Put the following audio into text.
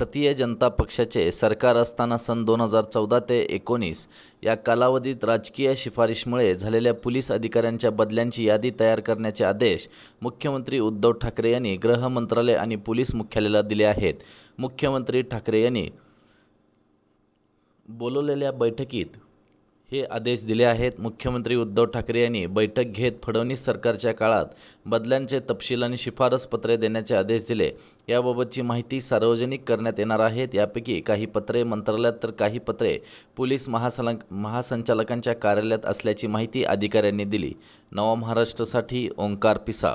भारतीय जनता पक्षाचे सरकार असताना सन दोन हजार चौदा ते एकोणीस या कालावधीत राजकीय शिफारशीमुळे झालेल्या पोलीस अधिकाऱ्यांच्या बदल्यांची यादी तयार करण्याचे आदेश मुख्यमंत्री उद्धव ठाकरे यांनी गृह मंत्रालय आणि पोलीस मुख्यालयाला दिले आहेत मुख्यमंत्री ठाकरे यांनी बोलवलेल्या बैठकीत हे आदेश दिले आहेत मुख्यमंत्री उद्धव ठाकरे यांनी बैठक घेत फडणवीस सरकारच्या काळात बदल्यांचे तपशील आणि शिफारस पत्रे देण्याचे आदेश दिले याबाबतची माहिती सार्वजनिक करण्यात येणार आहेत यापैकी काही पत्रे मंत्रालयात तर काही पत्रे पोलीस महासलं महासंचालकांच्या कार्यालयात असल्याची माहिती अधिकाऱ्यांनी दिली नवा महाराष्ट्रासाठी ओंकार पिसाळ